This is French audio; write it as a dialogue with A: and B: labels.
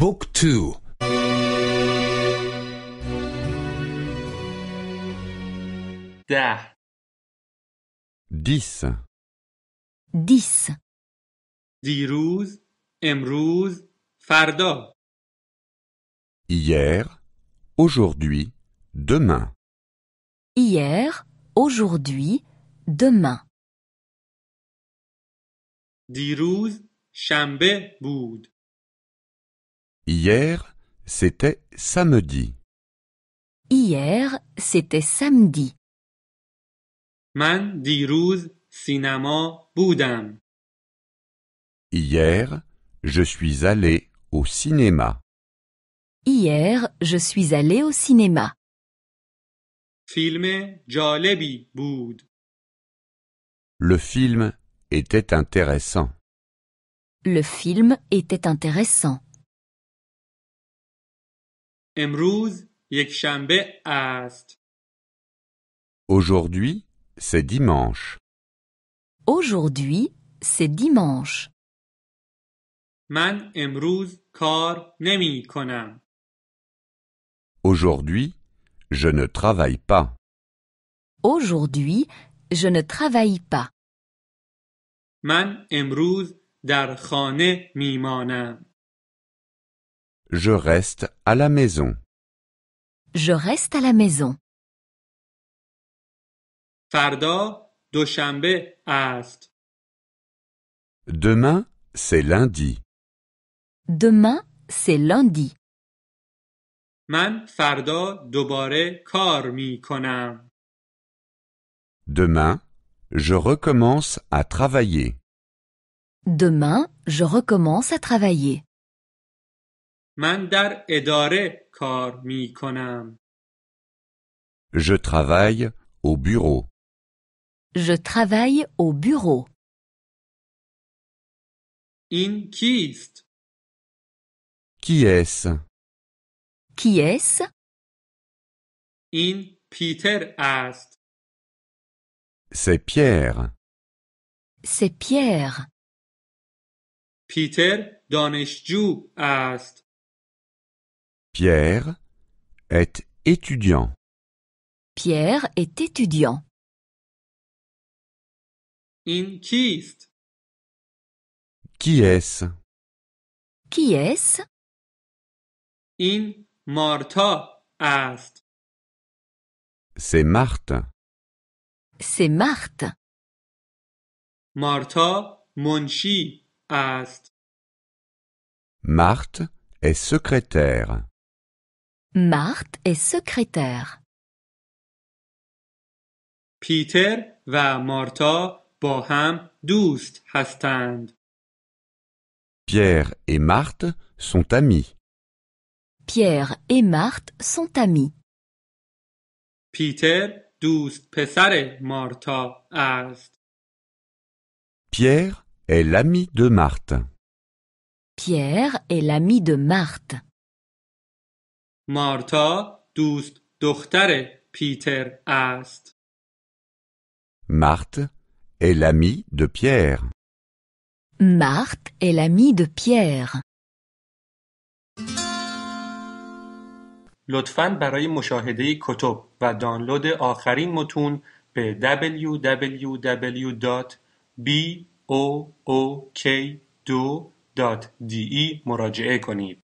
A: Book 2 10 10
B: 10 دیروز امروز Fardo
A: Hier, aujourd'hui, demain.
C: Hier, aujourd'hui, demain. Dirouz, شنبه Boud
A: Hier, c'était samedi.
D: Hier, c'était samedi. di
B: budam.
A: Hier, je suis allé au cinéma.
D: Hier, je suis allé au cinéma.
B: Filme jalebi bud.
A: Le film était intéressant.
D: Le film était intéressant.
A: Aujourd'hui, c'est dimanche.
D: Aujourd'hui, c'est dimanche.
B: من امروز
D: کار
A: Aujourd'hui, je ne travaille pas.
D: Aujourd'hui, je ne travaille pas.
A: Je reste à la maison.
D: Je reste à la maison.
B: فردا دوشنبه Ast.
C: Demain, c'est lundi.
D: Demain, c'est lundi.
B: Man فردا دوباره کار می
A: Demain, je recommence à travailler.
D: Demain, je recommence à travailler.
A: Je travaille au bureau.
D: Je travaille au bureau.
C: In kist. Qui est-ce Qui est-ce In
B: Peter Ast.
C: C'est Pierre. C'est Pierre.
B: Peter Donishju ast.
C: Pierre est étudiant. Pierre est étudiant. In kist. Qui est-ce Qui est-ce In Marta Ast. C'est Marthe. C'est Marthe.
B: Marta Monchi ast.
A: Marthe est secrétaire.
D: Marthe est secrétaire.
B: Peter va mort Boham Doust hastand.
C: Pierre et Marthe sont
D: amis. Pierre et Marthe sont amis.
B: Peter pesare
A: Pierre est l'ami de Marthe.
D: Pierre est l'ami de Marthe.
B: مارتا دوست دختر پیتر است.
A: مارت est l'ami de
B: Pierre.
D: مارت est l'ami de Pierre.
B: لطفاً برای مشاهده کتب و دانلود آخرین متون به www.book2.de مراجعه کنید.